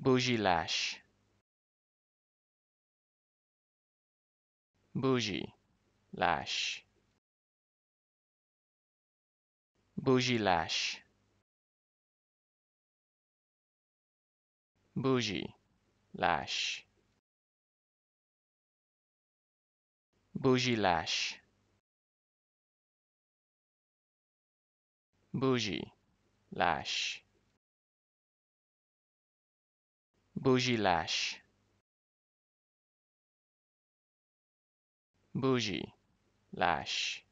Bougie lash. Bougie lash. Bougie lash. Bougie lash. Bougie lash. Bougie lash. Bougie lash. Bougie lash.